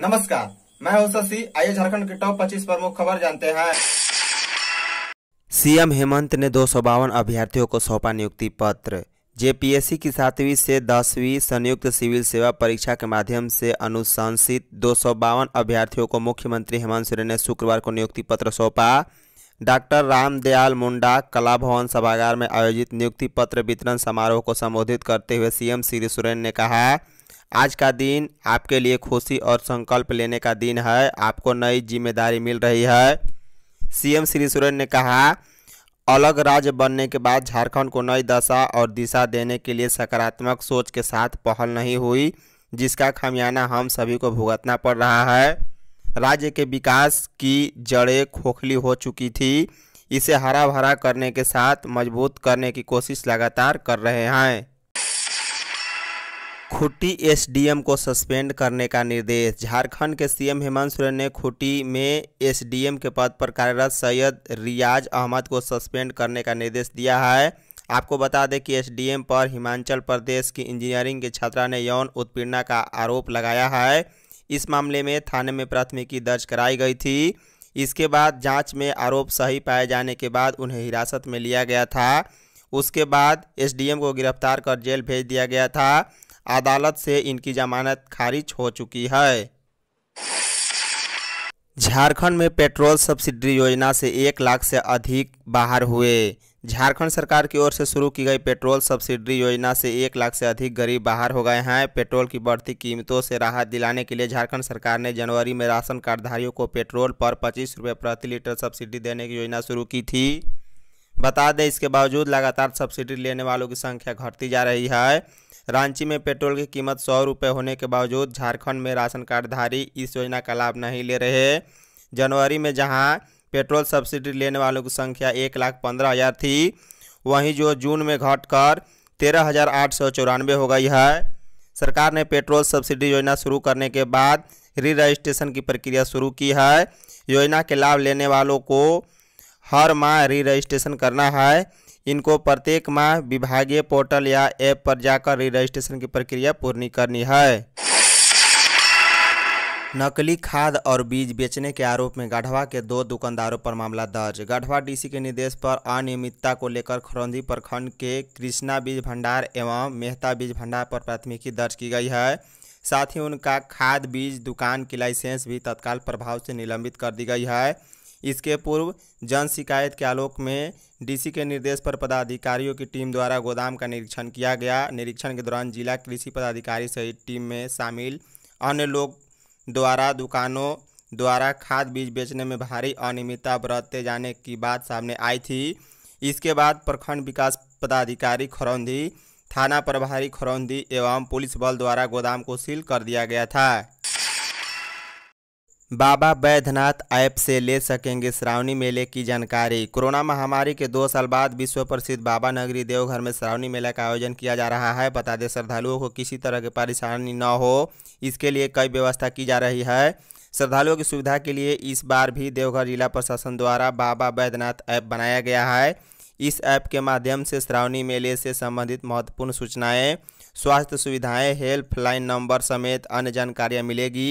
नमस्कार मैं हूं शशि आइए झारखंड के टॉप 25 प्रमुख खबर जानते हैं सीएम हेमंत ने दो अभ्यर्थियों को सौंपा नियुक्ति पत्र जेपीएससी की सातवीं से दसवीं संयुक्त सिविल सेवा परीक्षा के माध्यम से अनुशंसित दो अभ्यर्थियों को मुख्यमंत्री हेमंत सोरेन ने शुक्रवार को नियुक्ति पत्र सौंपा डॉक्टर रामदयाल मुंडा कला भवन सभागार में आयोजित नियुक्ति पत्र वितरण समारोह को संबोधित करते हुए सीएम श्री सोरेन ने कहा आज का दिन आपके लिए खुशी और संकल्प लेने का दिन है आपको नई जिम्मेदारी मिल रही है सीएम श्री सोरेन ने कहा अलग राज्य बनने के बाद झारखंड को नई दशा और दिशा देने के लिए सकारात्मक सोच के साथ पहल नहीं हुई जिसका खामियाना हम सभी को भुगतना पड़ रहा है राज्य के विकास की जड़ें खोखली हो चुकी थी इसे हरा भरा करने के साथ मजबूत करने की कोशिश लगातार कर रहे हैं खुटी एसडीएम को सस्पेंड करने का निर्देश झारखंड के सीएम हेमंत सोरेन ने खुटी में एसडीएम के पद पर कार्यरत सैयद रियाज अहमद को सस्पेंड करने का निर्देश दिया है आपको बता दें कि एसडीएम पर हिमाचल प्रदेश की इंजीनियरिंग के छात्रा ने यौन उत्पीड़ना का आरोप लगाया है इस मामले में थाने में प्राथमिकी दर्ज कराई गई थी इसके बाद जाँच में आरोप सही पाए जाने के बाद उन्हें हिरासत में लिया गया था उसके बाद एस को गिरफ्तार कर जेल भेज दिया गया था अदालत से इनकी जमानत खारिज हो चुकी है झारखंड में पेट्रोल सब्सिडी योजना से एक लाख से अधिक बाहर हुए झारखंड सरकार की ओर से शुरू की गई पेट्रोल सब्सिडी योजना से एक लाख से अधिक गरीब बाहर हो गए हैं पेट्रोल की बढ़ती कीमतों से राहत दिलाने के लिए झारखंड सरकार ने जनवरी में राशन कार्डधारियों को पेट्रोल पर पच्चीस रुपये प्रति लीटर सब्सिडी देने की योजना शुरू की थी बता दें इसके बावजूद लगातार सब्सिडी लेने वालों की संख्या घटती जा रही है रांची में पेट्रोल की कीमत सौ रुपये होने के बावजूद झारखंड में राशन कार्डधारी इस योजना का लाभ नहीं ले रहे जनवरी में जहां पेट्रोल सब्सिडी लेने वालों की संख्या एक लाख पंद्रह हज़ार थी वहीं जो जून में घटकर तेरह हज़ार आठ सौ चौरानवे हो गई है सरकार ने पेट्रोल सब्सिडी योजना शुरू करने के बाद री रजिस्ट्रेशन की प्रक्रिया शुरू की है योजना के लाभ लेने वालों को हर माह री रजिस्ट्रेशन करना है इनको प्रत्येक माह विभागीय पोर्टल या ऐप पर जाकर री रजिस्ट्रेशन की प्रक्रिया पूर्ण करनी है नकली खाद और बीज बेचने के आरोप में गढ़वा के दो दुकानदारों पर मामला दर्ज गढ़वा डीसी के निर्देश पर अनियमितता को लेकर खरौंदी प्रखंड के कृष्णा बीज भंडार एवं मेहता बीज भंडार पर प्राथमिकी दर्ज की गई है साथ ही उनका खाद बीज दुकान की लाइसेंस भी तत्काल प्रभाव से निलंबित कर दी गई है इसके पूर्व जन शिकायत के आलोक में डीसी के निर्देश पर पदाधिकारियों की टीम द्वारा गोदाम का निरीक्षण किया गया निरीक्षण के दौरान जिला कृषि पदाधिकारी सहित टीम में शामिल अन्य लोग द्वारा दुकानों द्वारा खाद बीज बेचने में भारी अनियमितता बरतते जाने की बात सामने आई थी इसके बाद प्रखंड विकास पदाधिकारी खरौंदी थाना प्रभारी खरौंदी एवं पुलिस बल द्वारा गोदाम को सील कर दिया गया था बाबा बैद्यनाथ ऐप से ले सकेंगे श्रावणी मेले की जानकारी कोरोना महामारी के दो साल बाद विश्व प्रसिद्ध बाबा नगरी देवघर में श्रावणी मेला का आयोजन किया जा रहा है बता दें श्रद्धालुओं को किसी तरह की परेशानी न हो इसके लिए कई व्यवस्था की जा रही है श्रद्धालुओं की सुविधा के लिए इस बार भी देवघर जिला प्रशासन द्वारा बाबा बैद्यनाथ ऐप बनाया गया है इस ऐप के माध्यम से श्रावणी मेले से संबंधित महत्वपूर्ण सूचनाएँ स्वास्थ्य सुविधाएँ हेल्पलाइन नंबर समेत अन्य जानकारियाँ मिलेगी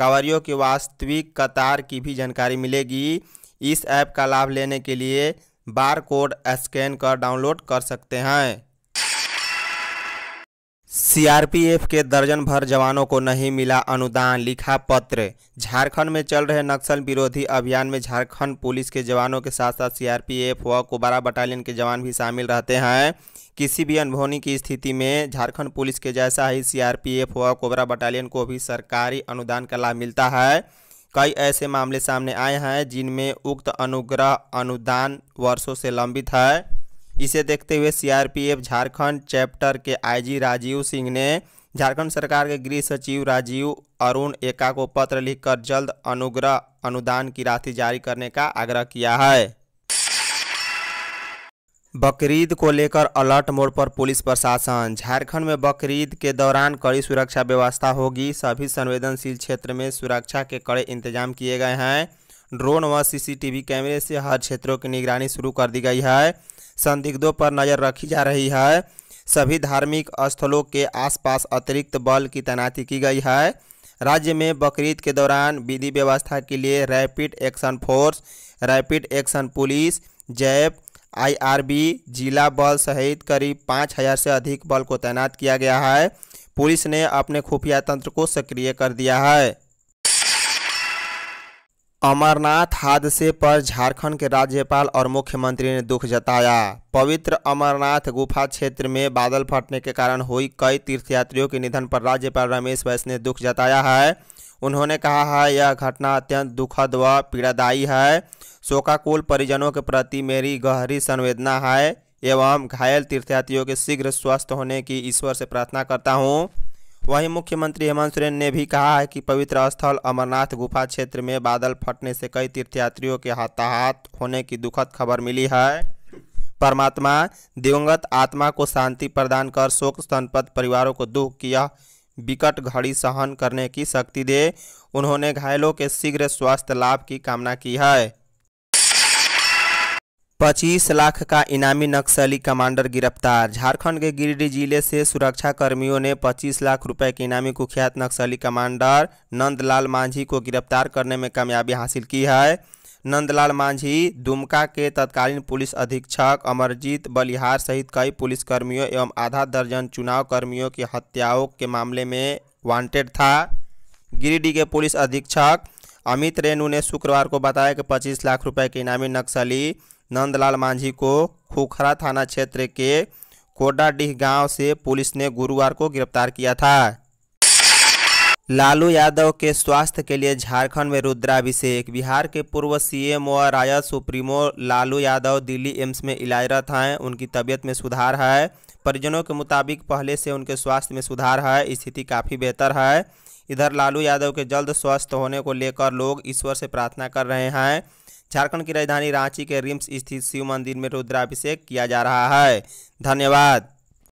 कवरियों की वास्तविक कतार की भी जानकारी मिलेगी इस ऐप का लाभ लेने के लिए बार कोड स्कैन कर डाउनलोड कर सकते हैं सीआरपीएफ के दर्जन भर जवानों को नहीं मिला अनुदान लिखा पत्र झारखंड में चल रहे नक्सल विरोधी अभियान में झारखंड पुलिस के जवानों के साथ साथ सीआरपीएफ व कोबारा बटालियन के जवान भी शामिल रहते हैं किसी भी अनभोनी की स्थिति में झारखंड पुलिस के जैसा ही सीआरपीएफ व कोबरा बटालियन को भी सरकारी अनुदान का लाभ मिलता है कई ऐसे मामले सामने आए हैं जिनमें उक्त अनुग्रह अनुदान वर्षों से लंबित है इसे देखते हुए सीआरपीएफ झारखंड चैप्टर के आईजी राजीव सिंह ने झारखंड सरकार के गृह सचिव राजीव अरुण एका को पत्र लिखकर जल्द अनुग्रह अनुदान की राशि जारी करने का आग्रह किया है बकरीद को लेकर अलर्ट मोड पर पुलिस प्रशासन झारखंड में बकरीद के दौरान कड़ी सुरक्षा व्यवस्था होगी सभी संवेदनशील क्षेत्र में सुरक्षा के कड़े इंतजाम किए गए हैं ड्रोन व सीसीटीवी कैमरे से हर क्षेत्रों की निगरानी शुरू कर दी गई है संदिग्धों पर नज़र रखी जा रही है सभी धार्मिक स्थलों के आसपास अतिरिक्त बल की तैनाती की गई है राज्य में बकरीद के दौरान विधि व्यवस्था के लिए rapid action force rapid action police JAP IRB जिला बल सहित करीब पाँच हज़ार से अधिक बल को तैनात किया गया है पुलिस ने अपने खुफिया तंत्र को सक्रिय कर दिया है अमरनाथ हादसे पर झारखंड के राज्यपाल और मुख्यमंत्री ने दुख जताया पवित्र अमरनाथ गुफा क्षेत्र में बादल फटने के कारण हुई कई तीर्थयात्रियों के निधन पर राज्यपाल रमेश बैस ने दुख जताया है उन्होंने कहा है यह घटना अत्यंत दुखद व पीड़ादायी है शोकाकुल परिजनों के प्रति मेरी गहरी संवेदना है एवं घायल तीर्थयात्रियों के शीघ्र स्वस्थ होने की ईश्वर से प्रार्थना करता हूँ वहीं मुख्यमंत्री हेमंत सोरेन ने भी कहा है कि पवित्र स्थल अमरनाथ गुफा क्षेत्र में बादल फटने से कई तीर्थयात्रियों के हताहत होने की दुखद खबर मिली है परमात्मा दिवंगत आत्मा को शांति प्रदान कर शोक संपद परिवारों को दुख किया यह विकट घड़ी सहन करने की शक्ति दे उन्होंने घायलों के शीघ्र स्वास्थ्य लाभ की कामना की है पच्चीस लाख का इनामी नक्सली कमांडर गिरफ्तार झारखंड के गिरिडीह जिले से सुरक्षा कर्मियों ने 25 लाख रुपए के इनामी कुख्यात नक्सली कमांडर नंदलाल मांझी को गिरफ्तार करने में कामयाबी हासिल की है नंदलाल मांझी दुमका के तत्कालीन पुलिस अधीक्षक अमरजीत बलिहार सहित कई पुलिस कर्मियों एवं आधा दर्जन चुनाव कर्मियों की हत्याओं के मामले में वांटेड था गिरिडीह के पुलिस अधीक्षक अमित रेणु ने शुक्रवार को बताया कि 25 लाख रुपए के इनामी नक्सली नंदलाल मांझी को खोखरा थाना क्षेत्र के कोडाडीह गांव से पुलिस ने गुरुवार को गिरफ्तार किया था लालू यादव के स्वास्थ्य के लिए झारखंड में रुद्राभिषेक बिहार के पूर्व सीएम व राजद सुप्रीमो लालू यादव दिल्ली एम्स में इलाजरत हैं उनकी तबीयत में सुधार है परिजनों के मुताबिक पहले से उनके स्वास्थ्य में सुधार है स्थिति काफ़ी बेहतर है इधर लालू यादव के जल्द स्वस्थ होने को लेकर लोग ईश्वर से प्रार्थना कर रहे हैं झारखंड की राजधानी रांची के रिम्स स्थित शिव मंदिर में रुद्राभिषेक किया जा रहा है धन्यवाद